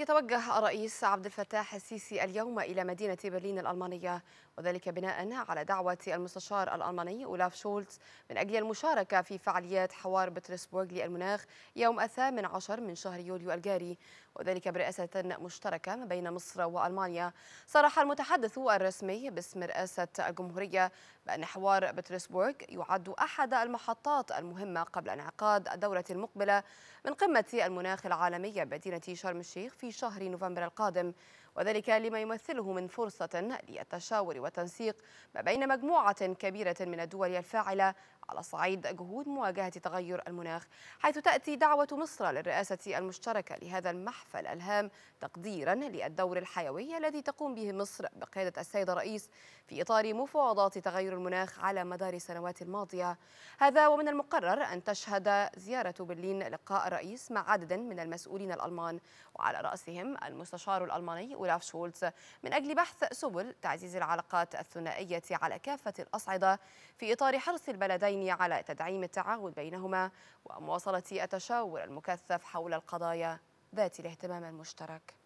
يتوجه الرئيس عبد الفتاح السيسي اليوم إلى مدينة برلين الألمانية وذلك بناء على دعوة المستشار الألماني أولاف شولتز من أجل المشاركة في فعاليات حوار بطرسبورغ للمناخ يوم الثامن عشر من شهر يوليو الجاري وذلك برئاسة مشتركة ما بين مصر وألمانيا صرح المتحدث الرسمي باسم رئاسة الجمهورية بأن حوار بطرسبورغ يعد أحد المحطات المهمة قبل انعقاد الدورة المقبلة من قمة المناخ العالمية بمدينة شرم الشيخ في في شهر نوفمبر القادم وذلك لما يمثله من فرصة للتشاور والتنسيق ما بين مجموعة كبيرة من الدول الفاعلة على صعيد جهود مواجهة تغير المناخ حيث تأتي دعوة مصر للرئاسة المشتركة لهذا المحفل الهام تقديرا للدور الحيوي الذي تقوم به مصر بقيادة السيد الرئيس في إطار مفاوضات تغير المناخ على مدار السنوات الماضية هذا ومن المقرر أن تشهد زيارة برلين لقاء الرئيس مع عدد من المسؤولين الألمان وعلى رأسهم المستشار الألماني أولاف شولتز من أجل بحث سبل تعزيز العلاقات الثنائية على كافة الأصعدة في إطار حرص البلدين على تدعيم التعاون بينهما ومواصلة التشاور المكثف حول القضايا ذات الاهتمام المشترك